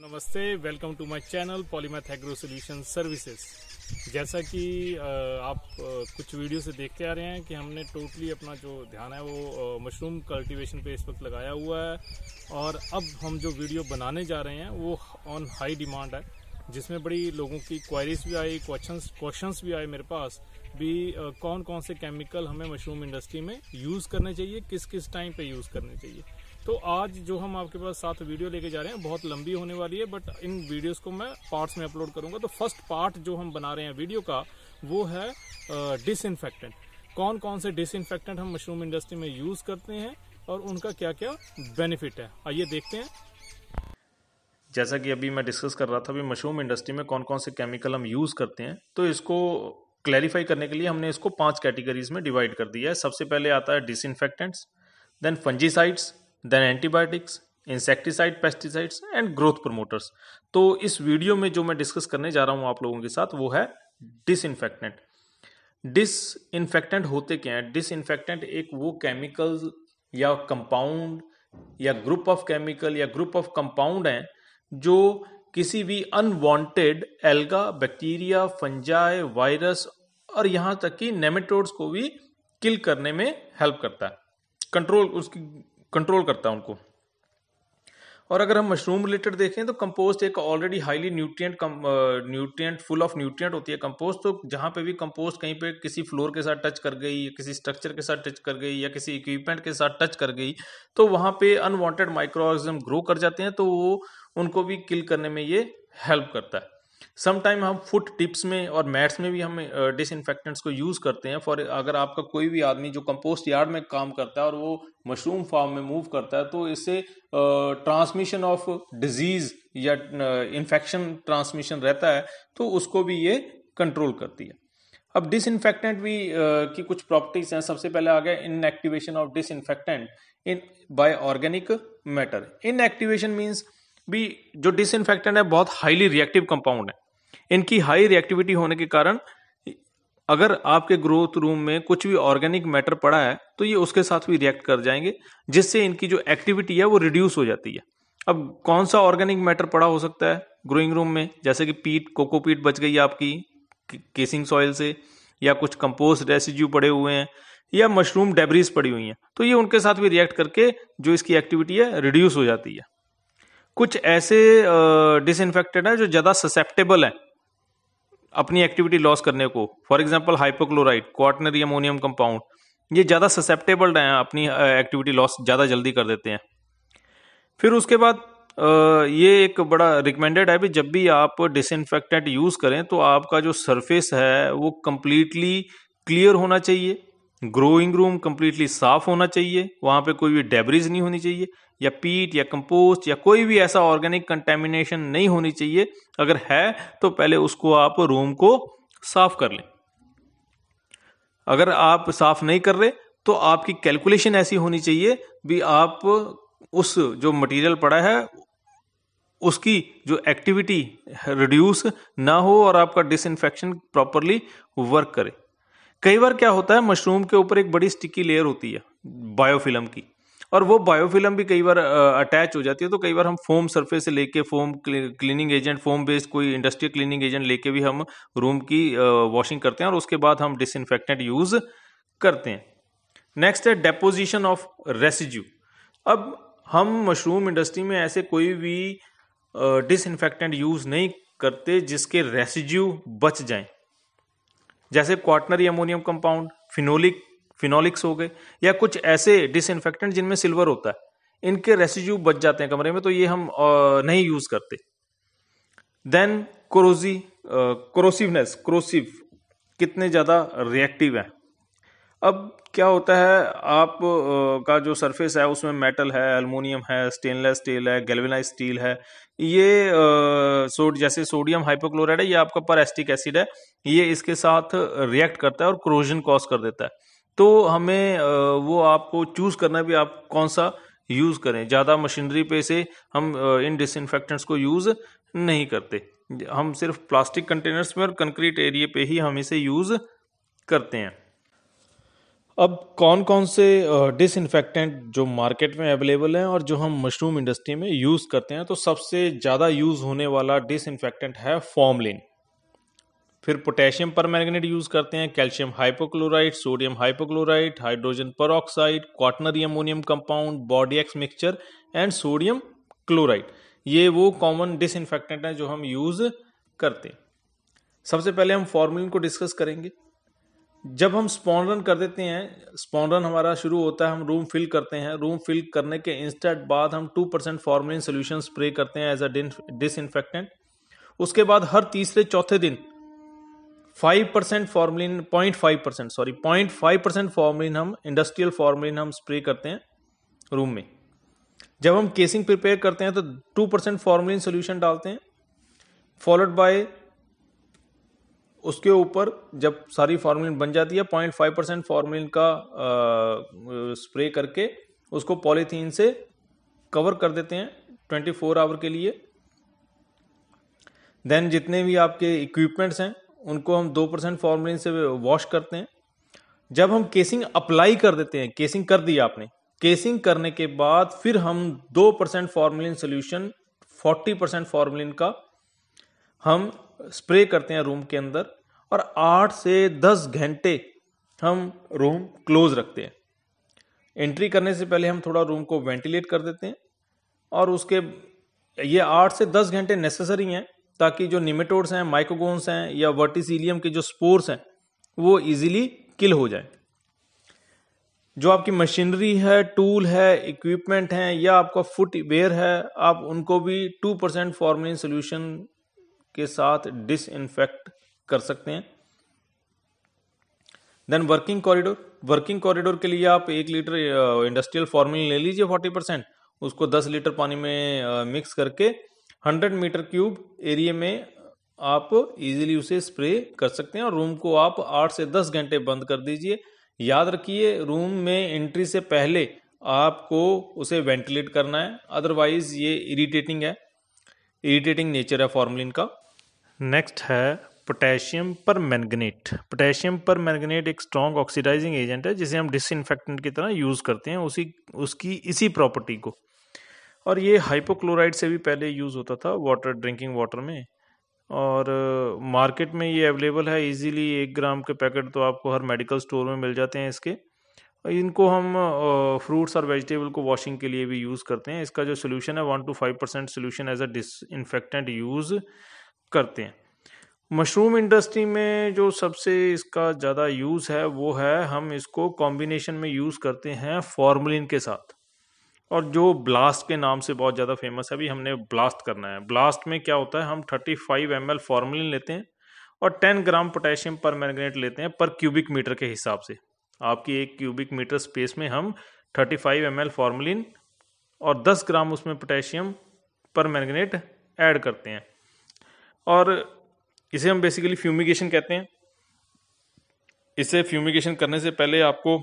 नमस्ते welcome to my channel Polymath Agro Solution Services जैसा कि आप कुछ वीडियो से देखते आ रहे हैं कि हमने टोटली अपना जो ध्यान है वो मशरूम कल्टीवेशन पे इस वक्त लगाया हुआ है और अब हम जो वीडियो बनाने जा रहे हैं वो ऑन हाई डिमांड है जिसमें बड़ी लोगों की क्वायरीज भी आई क्वेश्चन क्वेश्चन भी आए मेरे पास भी कौन कौन से केमिकल हमें मशरूम इंडस्ट्री में यूज़ करने चाहिए किस किस टाइम पर यूज़ करने चाहिए तो आज जो हम आपके पास साथ वीडियो लेके जा रहे हैं बहुत लंबी होने वाली है बट इन वीडियोस को मैं पार्ट्स में अपलोड करूंगा तो फर्स्ट पार्ट जो हम बना रहे हैं वीडियो का वो है डिस कौन कौन से डिसइनफेक्टेंट हम मशरूम इंडस्ट्री में यूज करते हैं और उनका क्या क्या बेनिफिट है आइए देखते हैं जैसा कि अभी मैं डिस्कस कर रहा था अभी मशरूम इंडस्ट्री में कौन कौन से केमिकल हम यूज़ करते हैं तो इसको क्लैरिफाई करने के लिए हमने इसको पांच कैटेगरीज में डिवाइड कर दिया है सबसे पहले आता है disinfectants then fungicides then antibiotics insecticide pesticides and growth promoters तो इस वीडियो में जो मैं डिस्कस करने जा रहा हूँ आप लोगों के साथ वो है डिस इन्फेक्टेंट होते क्या हैं इन्फेक्टेंट एक वो केमिकल या कंपाउंड या ग्रुप ऑफ केमिकल या ग्रुप ऑफ कंपाउंड हैं जो किसी भी unwanted alga bacteria fungi virus और यहाँ तक कि नेमेटोड्स को भी किल करने में हेल्प करता है कंट्रोल उसकी कंट्रोल करता है उनको और अगर हम मशरूम रिलेटेड देखें तो कंपोस्ट एक ऑलरेडी हाईली न्यूट्रिएंट कम न्यूट्रिएंट फुल ऑफ न्यूट्रिएंट होती है कंपोस्ट तो जहाँ पे भी कंपोस्ट कहीं पे किसी फ्लोर के साथ टच कर गई या किसी स्ट्रक्चर के साथ टच कर गई या किसी इक्विपमेंट के साथ टच कर गई तो वहाँ पे अनवांटेड माइक्रो ग्रो कर जाते हैं तो वो उनको भी किल करने में ये हेल्प करता है समटाइम हम फुट टिप्स में और मैट्स में भी हम डिस को यूज़ करते हैं फॉर अगर आपका कोई भी आदमी जो कंपोस्ट यार्ड में काम करता है और वो मशरूम फार्म में मूव करता है तो इससे ट्रांसमिशन ऑफ डिजीज़ या इन्फेक्शन ट्रांसमिशन रहता है तो उसको भी ये कंट्रोल करती है अब इन्फेक्टेंट भी uh, की कुछ प्रॉपर्टीज हैं सबसे पहले आ गया inactivation of disinfectant in by organic matter inactivation means भी जो डिसइनफेक्टेंट है बहुत हाईली रिएक्टिव कंपाउंड है इनकी हाई रिएक्टिविटी होने के कारण अगर आपके ग्रोथ रूम में कुछ भी ऑर्गेनिक मैटर पड़ा है तो ये उसके साथ भी रिएक्ट कर जाएंगे जिससे इनकी जो एक्टिविटी है वो रिड्यूस हो जाती है अब कौन सा ऑर्गेनिक मैटर पड़ा हो सकता है ग्रोइंग रूम में जैसे कि पीट कोकोपीट बच गई आपकी केसिंग सॉइल से या कुछ कंपोस्ट रेसिज्यू पड़े हुए हैं या मशरूम डेबरीज पड़ी हुई हैं तो ये उनके साथ भी रिएक्ट करके जो इसकी एक्टिविटी है रिड्यूस हो जाती है कुछ ऐसे uh, है जो ज़्यादा ससेप्टेबल हैं अपनी एक्टिविटी लॉस करने को for example hypochloride quaternary ammonium compound ये ज़्यादा ससेप्टेबल हैं अपनी एक्टिविटी लॉस ज़्यादा जल्दी कर देते हैं फिर उसके बाद ये एक बड़ा रिकमेंडेड है भी जब भी आप डिसइनफेक्टेंट यूज़ करें तो आपका जो सरफेस है वो कंप्लीटली क्लियर होना चाहिए ग्रोइंग रूम कम्प्लीटली साफ होना चाहिए वहां पे कोई भी डेबरीज नहीं होनी चाहिए या पीट या कंपोस्ट या कोई भी ऐसा ऑर्गेनिक कंटेमिनेशन नहीं होनी चाहिए अगर है तो पहले उसको आप रूम को साफ कर लें अगर आप साफ नहीं कर रहे तो आपकी कैलकुलेशन ऐसी होनी चाहिए भी आप उस जो मटेरियल पड़ा है उसकी जो एक्टिविटी रिड्यूस ना हो और आपका डिसइंफेक्शन प्रॉपरली वर्क करे कई बार क्या होता है मशरूम के ऊपर एक बड़ी स्टिकी लेयर होती है बायोफिल्म की और वो बायोफिल्म भी कई बार अटैच हो जाती है तो कई बार हम फोम सरफेस से लेके foam cleaning agent foam based कोई इंडस्ट्रियल क्लीनिंग एजेंट लेके भी हम रूम की वॉशिंग करते हैं और उसके बाद हम डिसइनफेक्टेंट यूज़ करते हैं नेक्स्ट है डेपोजिशन ऑफ रेसिड्यू अब हम मशरूम इंडस्ट्री में ऐसे कोई भी डिसइनफेक्टेंट यूज़ नहीं करते जिसके रेसिड्यू बच जाएं जैसे quaternary ammonium compound phenolic phenolics हो गए या कुछ ऐसे डिसइनफेक्टेंट जिनमें सिल्वर होता है इनके रेसिज्यू बच जाते हैं कमरे में तो ये हम नहीं यूज करते देन क्रोजी क्रोसिवनेस क्रोसिव कितने ज़्यादा रिएक्टिव है अब क्या होता है आप का जो सरफेस है उसमें मेटल है अल्मोनियम है स्टेनलेस स्टील है गैल्वेनाइज स्टील है ये सोड जैसे सोडियम हाइपोक्लोराइड है ये आपका पर एस्टिक एसिड है ये इसके साथ रिएक्ट करता है और क्रोजन कॉज कर देता है तो हमें वो आपको चूज करना भी आप कौन सा यूज करें ज़्यादा मशीनरी पे से हम इन डिसइनफेक्टेंट्स को यूज नहीं करते हम सिर्फ प्लास्टिक कंटेनर्स में और कंक्रीट एरिए पे ही हम इसे यूज करते हैं अब कौन कौन से डिसइनफेक्टेंट जो मार्केट में अवेलेबल हैं और जो हम मशरूम इंडस्ट्री में यूज़ करते हैं तो सबसे ज़्यादा यूज़ होने वाला डिस है फॉर्मलिन फिर पोटेशियम पर यूज़ करते हैं calcium hypochloride sodium hypochloride hydrogen oxide quaternary ammonium compound body aches mixture and sodium chloride ये वो कॉमन डिस हैं जो हम यूज़ करते हैं सबसे पहले हम फॉर्मलिन को डिस्कस करेंगे जब हम स्पॉन रन कर देते हैं स्पॉन रन हमारा शुरू होता है हम रूम फिल करते हैं रूम फिल करने के इंस्टेंट बाद हम two percent formalin solution spray करते हैं एज अ डिस इन्फेक्टेंट उसके बाद हर तीसरे चौथे दिन five percent formalin point five percent sorry point five percent formalin हम इंडस्ट्रियल फॉर्मलिन हम स्प्रे करते हैं रूम में जब हम केसिंग प्रिपेयर करते हैं तो टू परसेंट फॉर्मलिन सोल्यूशन डालते हैं फॉलोड बाय उसके ऊपर जब सारी फॉर्मुलिन बन जाती है पॉइंट फाइव परसेंट फॉर्मुलिन का स्प्रे करके उसको पॉलीथीन से कवर कर देते हैं ट्वेंटी फोर आवर के लिए देन जितने भी आपके इक्विपमेंट्स हैं उनको हम दो परसेंट फॉर्मुलिन से वॉश करते हैं जब हम केसिंग अप्लाई कर देते हैं केसिंग कर दी आपने केसिंग करने के बाद फिर हम दो percent formalin solution forty percent formalin का हम स्प्रे करते हैं रूम के अंदर और आठ से दस घंटे हम रूम क्लोज रखते हैं एंट्री करने से पहले हम थोड़ा रूम को वेंटिलेट कर देते हैं और उसके ये आठ से दस घंटे नेसेसरी हैं ताकि जो निमेटोड्स हैं माइक्रोगोन्स हैं या वर्टिसीलियम के जो स्पोर्स हैं वो इजीली किल हो जाए जो आपकी मशीनरी है टूल है इक्विपमेंट है या आपका फुटवेयर है आप उनको भी टू परसेंट फॉर्मलिन सोल्यूशन के साथ डिसइनफेक्ट कर सकते हैं then working corridor working corridor के लिए आप एक लीटर इंडस्ट्रियल फॉर्मूल ले लीजिए फोर्टी परसेंट उसको दस लीटर पानी में मिक्स uh, करके हंड्रेड मीटर क्यूब एरिए में आप इजीली उसे स्प्रे कर सकते हैं और रूम को आप आठ से दस घंटे बंद कर दीजिए याद रखिए रूम में एंट्री से पहले आपको उसे वेंटिलेट करना है अदरवाइज ये इरिटेटिंग है इरिटेटिंग नेचर है फॉर्मलिन का नेक्स्ट है potassium permanganate potassium permanganate एक स्ट्रॉन्ग ऑक्सीडाइजिंग एजेंट है जिसे हम डिसइनफेक्टेंट की तरह यूज़ करते हैं उसी उसकी इसी प्रॉपर्टी को और ये हाइपोक्लोराइड से भी पहले यूज़ होता था वाटर ड्रिंकिंग वाटर में और मार्केट uh, में ये अवेलेबल है इजीली एक ग्राम के पैकेट तो आपको हर मेडिकल स्टोर में मिल जाते हैं इसके इनको हम फ्रूट्स uh, और वेजिटेबल को वॉशिंग के लिए भी यूज़ करते हैं इसका जो सोल्यूशन है one two five percent solution as a disinfectant use करते हैं मशरूम इंडस्ट्री में जो सबसे इसका ज़्यादा यूज़ है वो है हम इसको कॉम्बिनेशन में यूज़ करते हैं फॉर्मुलिन के साथ और जो ब्लास्ट के नाम से बहुत ज़्यादा फेमस है अभी हमने ब्लास्ट करना है ब्लास्ट में क्या होता है हम 35 फाइव एम एल फॉर्मुलिन लेते हैं और 10 ग्राम पोटेशियम पर मैगनेट लेते हैं पर क्यूबिक मीटर के हिसाब से आपकी एक क्यूबिक मीटर स्पेस में हम 35 फाइव एम एल फॉर्मुलिन और 10 ग्राम उसमें पोटेशियम पर मैगनेट ऐड करते हैं और इसे हम बेसिकली फ्यूमिगेशन कहते हैं इसे फ्यूमिगेशन करने से पहले आपको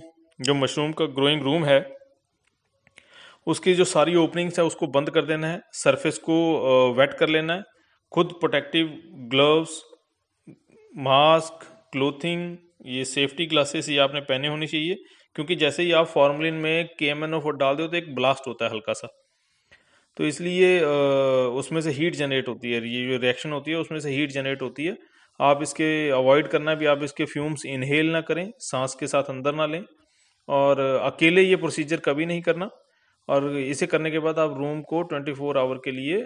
जो मशरूम का ग्रोइंग रूम है उसकी जो सारी ओपनिंग्स है उसको बंद कर देना है सरफेस को वेट कर लेना है खुद प्रोटेक्टिव ग्लव्स मास्क क्लोथिंग ये सेफ्टी ग्लासेस ये आपने पहने होनी चाहिए क्योंकि जैसे ही आप फॉर्मलिन में के एम एन ओ फोर डाल दो तो एक ब्लास्ट होता है हल्का सा तो इसलिए उसमें से हीट जनरेट होती है ये जो रिएक्शन होती है उसमें से हीट जनरेट होती है आप इसके अवॉइड करना भी आप इसके फ्यूम्स इनहेल ना करें सांस के साथ अंदर ना लें और अकेले ये प्रोसीजर कभी नहीं करना और इसे करने के बाद आप रूम को 24 फोर आवर के लिए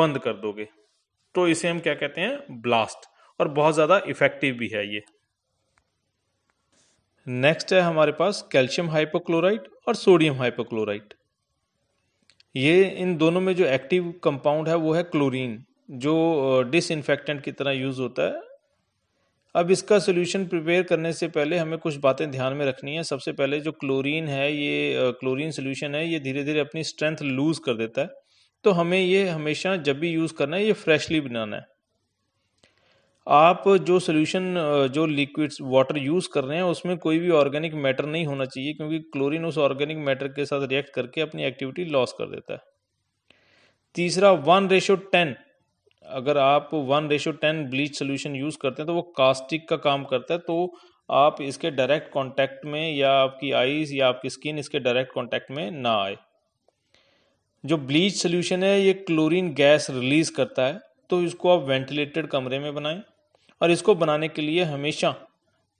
बंद कर दोगे तो इसे हम क्या कहते हैं ब्लास्ट और बहुत ज़्यादा इफेक्टिव भी है ये नेक्स्ट है हमारे पास कैल्शियम हाइपोक्लोराइड और सोडियम हाइपोक्लोराइड ये इन दोनों में जो एक्टिव कंपाउंड है वो है क्लोरीन जो डिस की तरह यूज़ होता है अब इसका सोल्यूशन प्रिपेयर करने से पहले हमें कुछ बातें ध्यान में रखनी है सबसे पहले जो क्लोरीन है ये क्लोरीन सोल्यूशन है ये धीरे धीरे अपनी स्ट्रेंथ लूज़ कर देता है तो हमें ये हमेशा जब भी यूज़ करना है ये फ्रेशली बनाना है आप जो सोल्यूशन जो लिक्विड वाटर यूज़ कर रहे हैं उसमें कोई भी ऑर्गेनिक मैटर नहीं होना चाहिए क्योंकि क्लोरीन उस ऑर्गेनिक मैटर के साथ रिएक्ट करके अपनी एक्टिविटी लॉस कर देता है तीसरा वन रेशो टेन अगर आप one ratio ten bleach solution use करते हैं तो वो कास्टिक का काम करता है तो आप इसके डायरेक्ट कॉन्टैक्ट में या आपकी आईज या आपकी स्किन इसके डायरेक्ट कॉन्टैक्ट में ना आए जो ब्लीच सोल्यूशन है ये क्लोरीन गैस रिलीज करता है तो इसको आप वेंटिलेटेड कमरे में बनाएं और इसको बनाने के लिए हमेशा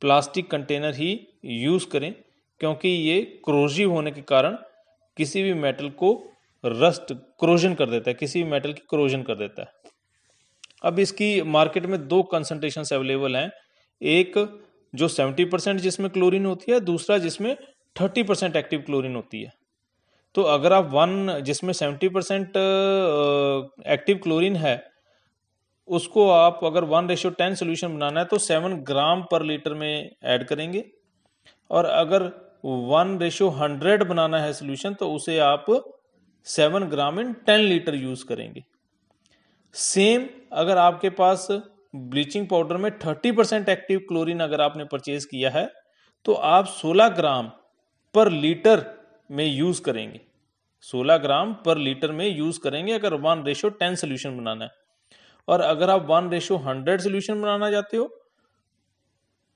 प्लास्टिक कंटेनर ही यूज़ करें क्योंकि ये क्रोजिव होने के कारण किसी भी मेटल को रस्ट क्रोजन कर देता है किसी भी मेटल की क्रोजन कर देता है अब इसकी मार्केट में दो कंसनट्रेशन अवेलेबल हैं एक जो 70 परसेंट जिसमें क्लोरीन होती है दूसरा जिसमें 30 परसेंट एक्टिव क्लोरीन होती है तो अगर आप वन जिसमें 70 परसेंट एक्टिव क्लोरीन है उसको आप अगर वन रेशियो टेन सोल्यूशन बनाना है तो सेवन ग्राम पर लीटर में ऐड करेंगे और अगर वन रेशियो हंड्रेड बनाना है सोल्यूशन तो उसे आप seven gram in ten litre use करेंगे सेम अगर आपके पास ब्लीचिंग पाउडर में थर्टी परसेंट एक्टिव क्लोरीन अगर आपने परचेज किया है तो आप सोलह ग्राम पर लीटर में यूज करेंगे सोलह ग्राम पर लीटर में यूज करेंगे अगर वन रेशियो टेन सोल्यूशन बनाना है और अगर आप वन रेशो हंड्रेड सोल्यूशन बनाना चाहते हो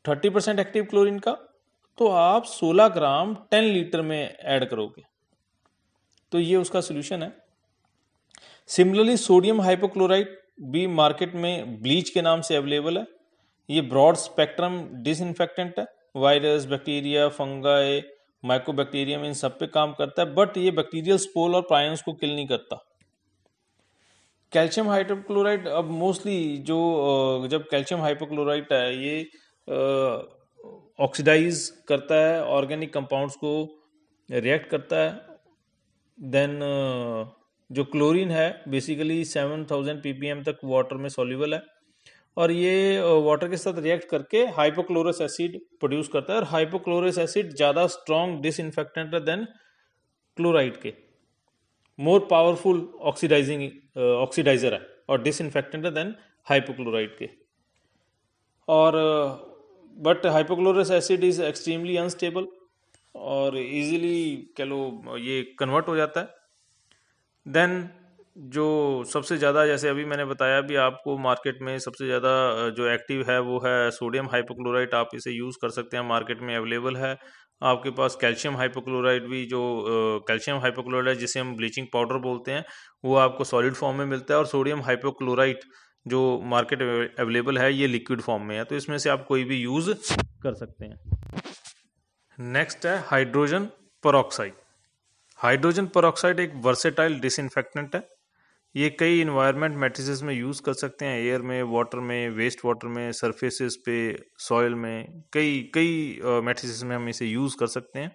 थर्टी परसेंट एक्टिव क्लोरीन का तो आप सोलह ग्राम टेन लीटर में ऐड करोगे तो ये उसका सोल्यूशन है सिमिलरली सोडियम हाइपोक्लोराइड भी मार्केट में ब्लीच के नाम से अवेलेबल है ये ब्रॉड स्पेक्ट्रम डिस है वायरस बैक्टीरिया फंगाई माइक्रोबैक्टीरियम इन सब पे काम करता है बट ये बैक्टीरियल स्पोल और प्रायंस को किल नहीं करता कैल्शियम हाइड्रोक्लोराइड अब मोस्टली जो जब कैल्शियम हाइपोक्लोराइड है ये ऑक्सीडाइज करता है ऑर्गेनिक कंपाउंड्स को रिएक्ट करता है देन जो क्लोरीन है बेसिकली सेवन थाउजेंड पीपीएम तक वाटर में सॉल्युबल है और ये वाटर के साथ रिएक्ट करके हाइपोक्लोरस एसिड प्रोड्यूस करता है और हाइपोक्लोरस एसिड ज़्यादा स्ट्रॉन्ग डिसइनफेक्टेंट है देन क्लोराइड के मोर पावरफुल ऑक्सीडाइजिंग ऑक्सीडाइजर है और डिसइनफेक्टेंट है देन हाइपोक्लोराइड के और but hypochlorous acid is extremely unstable और इजीली कह लो ये कन्वर्ट हो जाता है देन जो सबसे ज़्यादा जैसे अभी मैंने बताया भी आपको मार्केट में सबसे ज़्यादा जो एक्टिव है वो है सोडियम हाइपोक्लोराइट आप इसे यूज़ कर सकते हैं मार्केट में अवेलेबल है आपके पास कैल्शियम हाइपोक्लोराइड भी जो कैल्शियम हाइपोक्लोराइड जिसे हम ब्लीचिंग पाउडर बोलते हैं वो आपको सॉलिड फॉर्म में मिलता है और सोडियम हाइपोक्लोराइट जो मार्केट अवेलेबल है ये लिक्विड फॉर्म में है तो इसमें से आप कोई भी यूज़ कर सकते हैं नेक्स्ट है हाइड्रोजन परोक्साइड हाइड्रोजन परोक्साइड एक वर्सेटाइल डिसइनफेक्टेंट है ये कई इन्वायरमेंट मेट्रिसेस में यूज़ कर सकते हैं एयर में वाटर में वेस्ट वाटर में सरफेसेस पे सॉयल में कई कई मेट्रिसेस में हम इसे यूज़ कर सकते हैं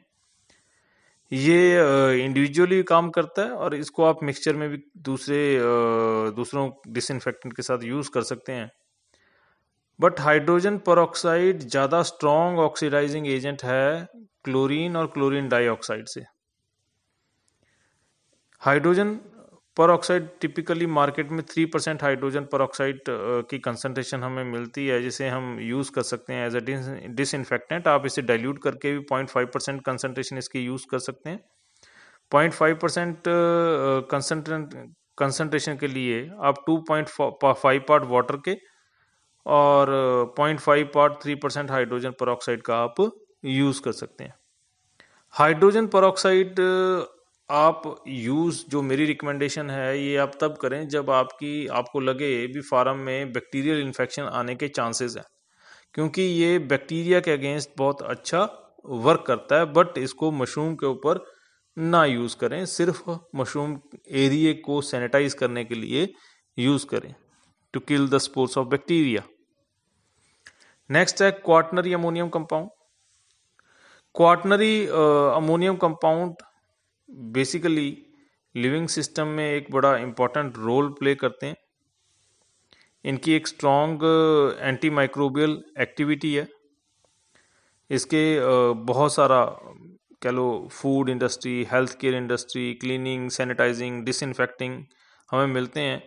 ये इंडिविजुअली काम करता है और इसको आप मिक्सचर में भी दूसरे दूसरों डिसइनफेक्टेंट के साथ यूज़ कर सकते हैं बट हाइड्रोजन परोक्साइड ज़्यादा स्ट्रॉन्ग ऑक्सीडाइजिंग एजेंट है क्लोरीन और क्लोरीन डाइऑक्साइड से हाइड्रोजन ऑक्साइड टिपिकली मार्केट में थ्री परसेंट हाइड्रोजन परोक्साइड की कंसनट्रेशन हमें मिलती है जिसे हम यूज़ कर सकते हैं एज ए इन्फेक्टेंट आप इसे डाइल्यूट करके भी पॉइंट फाइव परसेंट कंसनट्रेशन इसकी यूज़ कर सकते हैं पॉइंट फाइव परसेंट कंसनट्रेशन के लिए आप two point five part water के और point five part three percent hydrogen peroxide का आप यूज़ कर सकते हैं हाइड्रोजन परोक्साइड आप यूज़ जो मेरी रिकमेंडेशन है ये आप तब करें जब आपकी आपको लगे भी फार्म में बैक्टीरियल इन्फेक्शन आने के चांसेस हैं क्योंकि ये बैक्टीरिया के अगेंस्ट बहुत अच्छा वर्क करता है बट इसको मशरूम के ऊपर ना यूज़ करें सिर्फ मशरूम एरिए को सैनिटाइज करने के लिए यूज़ करें to kill the sports of bacteria next है quaternary ammonium compound quaternary ammonium compound basically living system में एक बड़ा इम्पॉर्टेंट रोल प्ले करते हैं इनकी एक स्ट्रॉन्ग एंटी माइक्रोबियल एक्टिविटी है इसके uh, बहुत सारा कह लो food industry health care industry cleaning sanitising disinfecting हमें मिलते हैं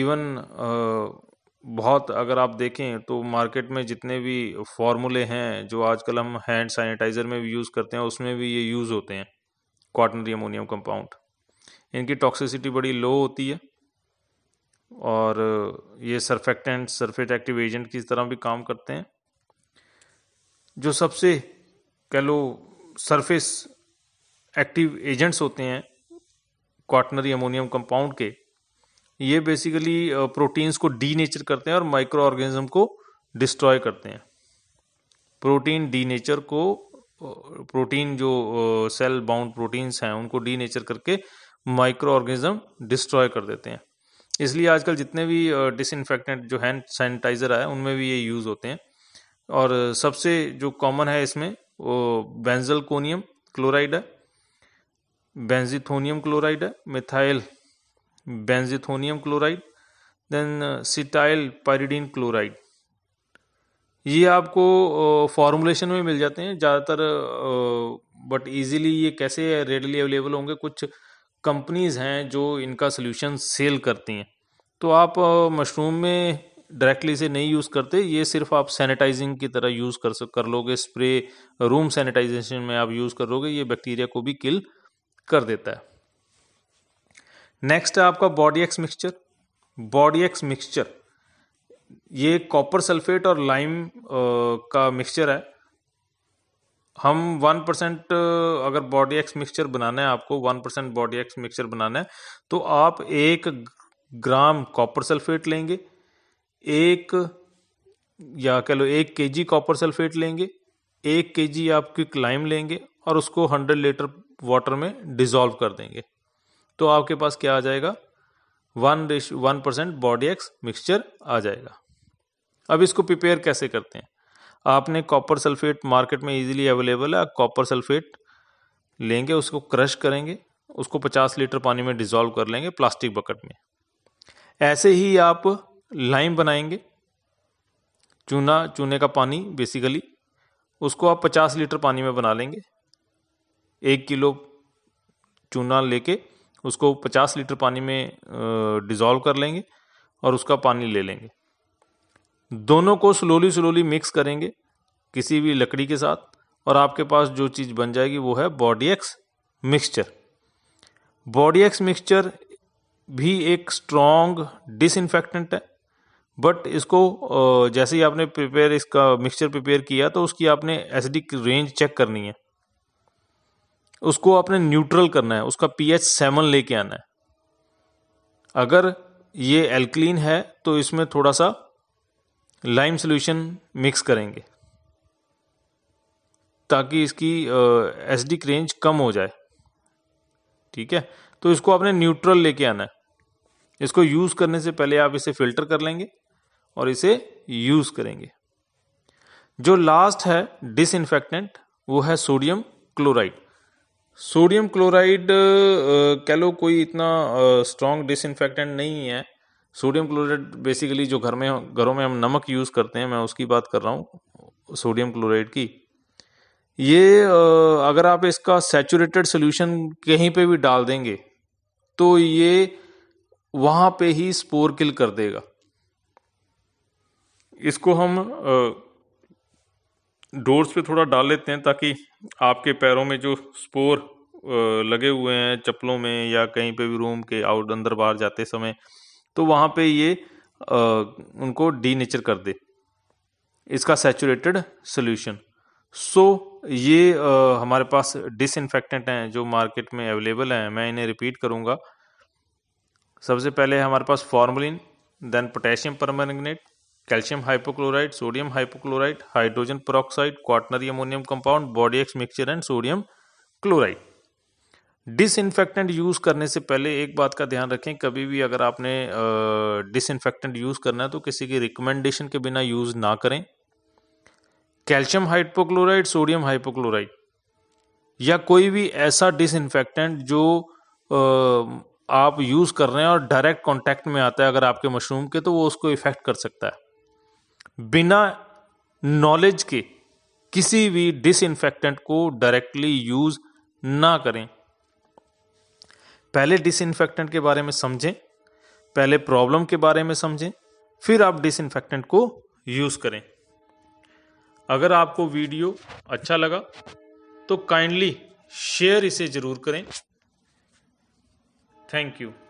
इवन uh, बहुत अगर आप देखें तो मार्केट में जितने भी फॉर्मूले हैं जो आजकल हम हैंड सैनिटाइज़र में भी यूज़ करते हैं उसमें भी ये यूज़ होते हैं क्वाटनरी अमोनियम कंपाउंड इनकी टॉक्सिसिटी बड़ी लो होती है और ये सरफेक्टेंट सरफेट एक्टिव एजेंट की तरह भी काम करते हैं जो सबसे कह लो सरफेस एक्टिव एजेंट्स होते हैं क्वाटनरी अमोनियम कंपाउंड के ये बेसिकली प्रोटीन्स को डी नेचर करते हैं और माइक्रो ऑर्गेनिज्म को डिस्ट्रॉय करते हैं प्रोटीन डी नेचर को प्रोटीन जो सेल बाउंड प्रोटीन्स हैं उनको डी नेचर करके माइक्रो ऑर्गेनिज्म डिस्ट्रॉय कर देते हैं इसलिए आजकल जितने भी डिसइनफेक्टेंट जो हैंड सैनिटाइज़र आए उनमें भी ये यूज़ होते हैं और सबसे जो कॉमन है इसमें वो बेंजल कोनियम क्लोराइड है बेंजिथोनियम क्लोराइड है methyl benzethonium chloride then cetyl pyridine chloride ये आपको फॉर्मुलेशन में मिल जाते हैं ज़्यादातर बट इजीली ये कैसे रेडली अवेलेबल होंगे कुछ कंपनीज़ हैं जो इनका सोल्यूशन सेल करती हैं तो आप मशरूम में डायरेक्टली से नहीं यूज़ करते ये सिर्फ आप सैनिटाइजिंग की तरह यूज़ कर कर लोगे स्प्रे रूम सैनिटाइजेशन में आप यूज़ करोगे ये बैक्टीरिया को भी किल कर देता है नेक्स्ट है आपका body aches mixture body aches mixture ये कॉपर सल्फेट और लाइम का मिक्सचर है हम वन परसेंट अगर बॉडी एक्स मिक्सचर बनाना है आपको one percent body aches mixture बनाना है तो आप एक ग्राम कॉपर सल्फेट लेंगे एक या कह लो एक के जी कॉपर सल्फेट लेंगे एक के जी आप क्विक लाइम लेंगे और उसको हंड्रेड लीटर वाटर में डिजोल्व कर देंगे तो आपके पास क्या आ जाएगा वन रेश one percent body aches mixture आ जाएगा अब इसको प्रिपेयर कैसे करते हैं आपने कॉपर सल्फेट मार्केट में इजीली अवेलेबल है कॉपर सल्फेट लेंगे उसको क्रश करेंगे उसको 50 लीटर पानी में डिज़ोल्व कर लेंगे प्लास्टिक बकेट में ऐसे ही आप लाइम बनाएंगे चूना चूने का पानी बेसिकली उसको आप 50 लीटर पानी में बना लेंगे एक किलो चूना लेके उसको 50 लीटर पानी में डिज़ोल्व कर लेंगे और उसका पानी ले लेंगे दोनों को स्लोली स्लोली मिक्स करेंगे किसी भी लकड़ी के साथ और आपके पास जो चीज़ बन जाएगी वो है body aches mixture body aches mixture भी एक स्ट्रॉन्ग डिसइनफेक्टेंट है बट इसको जैसे ही आपने प्रिपेयर इसका मिक्सचर प्रिपेयर किया तो उसकी आपने एसिडिक रेंज चेक करनी है उसको आपने न्यूट्रल करना है उसका पीएच सेवन लेके आना है अगर ये एल्कलीन है तो इसमें थोड़ा सा लाइम सोल्यूशन मिक्स करेंगे ताकि इसकी एसिडिक रेंज कम हो जाए ठीक है तो इसको आपने न्यूट्रल लेके आना है इसको यूज़ करने से पहले आप इसे फिल्टर कर लेंगे और इसे यूज़ करेंगे जो लास्ट है डिसइनफेक्टेंट वो है सोडियम क्लोराइड सोडियम क्लोराइड कह लो कोई इतना स्ट्रॉन्ग डिसइनफेक्टेंट नहीं है सोडियम क्लोराइड बेसिकली जो घर में घरों में हम नमक यूज़ करते हैं मैं उसकी बात कर रहा हूँ सोडियम क्लोराइड की ये अगर आप इसका सेचूरेटेड सोल्यूशन कहीं पे भी डाल देंगे तो ये वहाँ पे ही स्पोर किल कर देगा इसको हम डोर्स पे थोड़ा डाल लेते हैं ताकि आपके पैरों में जो स्पोर लगे हुए हैं चप्पलों में या कहीं पे भी रूम के आउट अंदर बाहर जाते समय तो वहाँ पे ये उनको डीनेचर कर दे इसका सेचुरेटेड सोल्यूशन सो ये आ, हमारे पास डिसइनफेक्टेंट हैं जो मार्केट में अवेलेबल हैं मैं इन्हें रिपीट करूँगा सबसे पहले हमारे पास formalin then potassium permanganate calcium hypochloride sodium hypochloride hydrogen peroxide quaternary ammonium compound body aches mixture and sodium chloride disinfectant use करने से पहले एक बात का ध्यान रखें कभी भी अगर आपने डिसइनफेक्टेंट यूज़ करना है तो किसी की रिकमेंडेशन के बिना यूज़ ना करें कैल्शियम हाइपोक्लोराइड सोडियम हाइपोक्लोराइड या कोई भी ऐसा डिसइनफेक्टेंट जो आ, आप यूज़ कर रहे हैं और डायरेक्ट कॉन्टेक्ट में आता है अगर आपके मशरूम के तो वो उसको इफेक्ट कर सकता है बिना नॉलेज के किसी भी डिसइंफेक्टेंट को डायरेक्टली यूज ना करें पहले डिसइंफेक्टेंट के बारे में समझें पहले प्रॉब्लम के बारे में समझें फिर आप डिसइंफेक्टेंट को यूज करें अगर आपको वीडियो अच्छा लगा तो काइंडली शेयर इसे जरूर करें थैंक यू